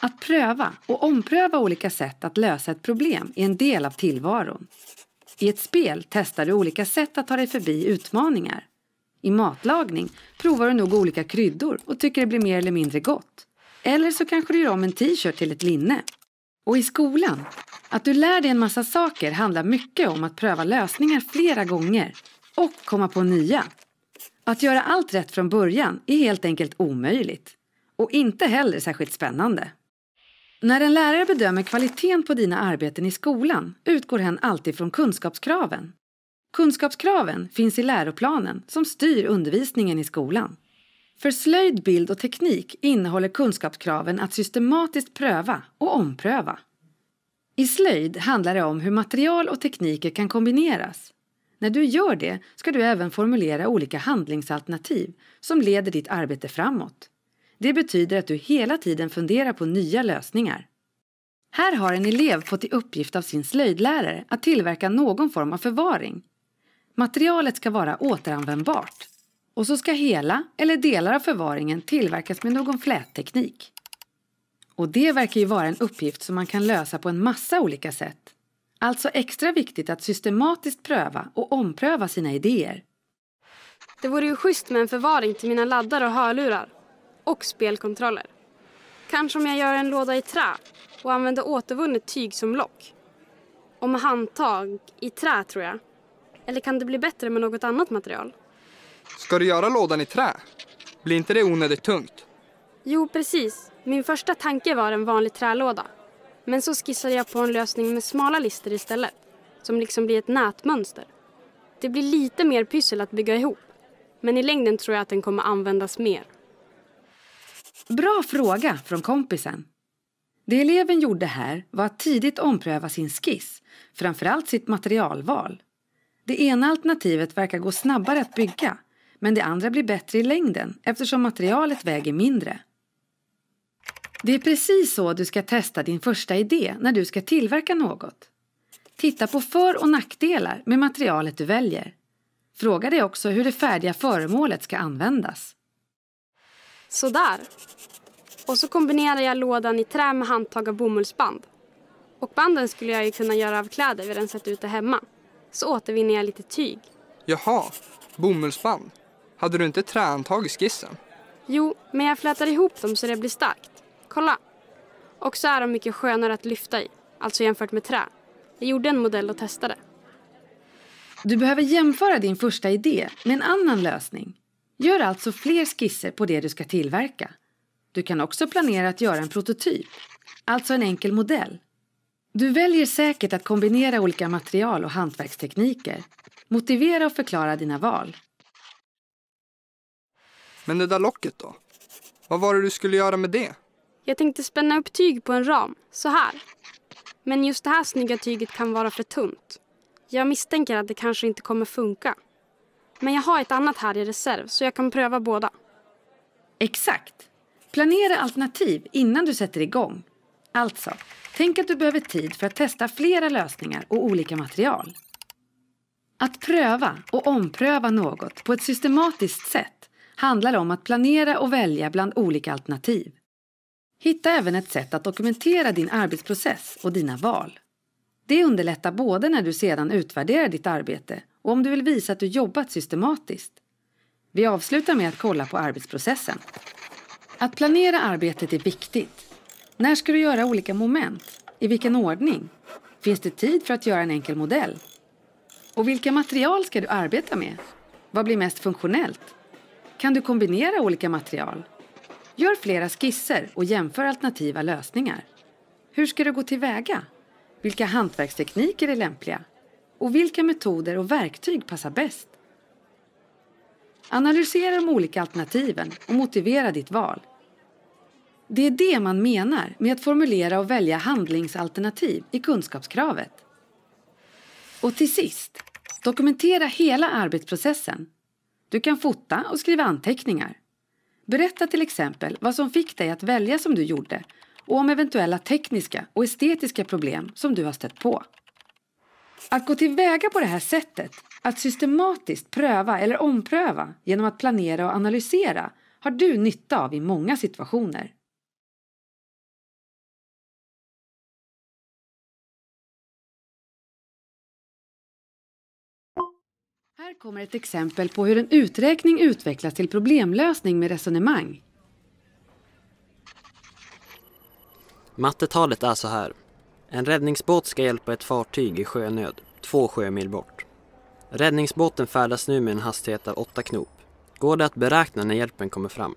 Att pröva och ompröva olika sätt att lösa ett problem är en del av tillvaron. I ett spel testar du olika sätt att ta dig förbi utmaningar. I matlagning provar du nog olika kryddor och tycker det blir mer eller mindre gott. Eller så kanske du gör om en t-shirt till ett linne. Och i skolan, att du lär dig en massa saker handlar mycket om att pröva lösningar flera gånger och komma på nya. Att göra allt rätt från början är helt enkelt omöjligt och inte heller särskilt spännande. När en lärare bedömer kvaliteten på dina arbeten i skolan utgår hen alltid från kunskapskraven. Kunskapskraven finns i läroplanen som styr undervisningen i skolan. För slöjd, bild och teknik innehåller kunskapskraven att systematiskt pröva och ompröva. I slöjd handlar det om hur material och tekniker kan kombineras. När du gör det ska du även formulera olika handlingsalternativ som leder ditt arbete framåt. Det betyder att du hela tiden funderar på nya lösningar. Här har en elev fått i uppgift av sin slöjdlärare att tillverka någon form av förvaring. Materialet ska vara återanvändbart och så ska hela eller delar av förvaringen tillverkas med någon flätteknik. Och det verkar ju vara en uppgift som man kan lösa på en massa olika sätt. Alltså extra viktigt att systematiskt pröva och ompröva sina idéer. Det vore ju schysst med en förvaring till mina laddar och hörlurar och spelkontroller. Kanske om jag gör en låda i trä och använder återvunnet tyg som lock. Och med handtag i trä, tror jag. Eller kan det bli bättre med något annat material? Ska du göra lådan i trä? Blir inte det onödigt tungt? Jo, precis. Min första tanke var en vanlig trälåda. Men så skissade jag på en lösning med smala lister istället. Som liksom blir ett nätmönster. Det blir lite mer pyssel att bygga ihop. Men i längden tror jag att den kommer användas mer. Bra fråga från kompisen. Det eleven gjorde här var att tidigt ompröva sin skiss, framförallt sitt materialval. Det ena alternativet verkar gå snabbare att bygga, men det andra blir bättre i längden eftersom materialet väger mindre. Det är precis så du ska testa din första idé när du ska tillverka något. Titta på för och nackdelar med materialet du väljer. Fråga dig också hur det färdiga föremålet ska användas. Sådär. Och så kombinerar jag lådan i trä med handtag av bomullsband. Och banden skulle jag ju kunna göra av kläder vi rensat ut det hemma. Så återvinner jag lite tyg. Jaha, bomullsband. Hade du inte trähandtag i skissen? Jo, men jag flätar ihop dem så det blir starkt. Kolla! Och så är de mycket skönare att lyfta i, alltså jämfört med trä. Jag gjorde en modell och testade. Du behöver jämföra din första idé med en annan lösning. Gör alltså fler skisser på det du ska tillverka. Du kan också planera att göra en prototyp, alltså en enkel modell. Du väljer säkert att kombinera olika material och hantverkstekniker. Motivera och förklara dina val. Men det där locket då? Vad var det du skulle göra med det? Jag tänkte spänna upp tyg på en ram, så här. Men just det här snygga tyget kan vara för tunt. Jag misstänker att det kanske inte kommer funka. Men jag har ett annat här i reserv så jag kan pröva båda. Exakt. Planera alternativ innan du sätter igång. Alltså, tänk att du behöver tid för att testa flera lösningar och olika material. Att pröva och ompröva något på ett systematiskt sätt handlar om att planera och välja bland olika alternativ. Hitta även ett sätt att dokumentera din arbetsprocess och dina val. Det underlättar både när du sedan utvärderar ditt arbete och om du vill visa att du jobbat systematiskt. Vi avslutar med att kolla på arbetsprocessen. Att planera arbetet är viktigt. När ska du göra olika moment? I vilken ordning? Finns det tid för att göra en enkel modell? Och vilka material ska du arbeta med? Vad blir mest funktionellt? Kan du kombinera olika material? Gör flera skisser och jämför alternativa lösningar. Hur ska du gå tillväga? Vilka hantverkstekniker är lämpliga? och vilka metoder och verktyg passar bäst? Analysera de olika alternativen och motivera ditt val. Det är det man menar med att formulera och välja handlingsalternativ i kunskapskravet. Och till sist, dokumentera hela arbetsprocessen. Du kan fota och skriva anteckningar. Berätta till exempel vad som fick dig att välja som du gjorde och om eventuella tekniska och estetiska problem som du har stött på. Att gå tillväga på det här sättet, att systematiskt pröva eller ompröva genom att planera och analysera, har du nytta av i många situationer. Här kommer ett exempel på hur en uträkning utvecklas till problemlösning med resonemang. Mattetalet är så här. En räddningsbåt ska hjälpa ett fartyg i sjönöd, två sjömil bort. Räddningsbåten färdas nu med en hastighet av åtta knop. Går det att beräkna när hjälpen kommer fram?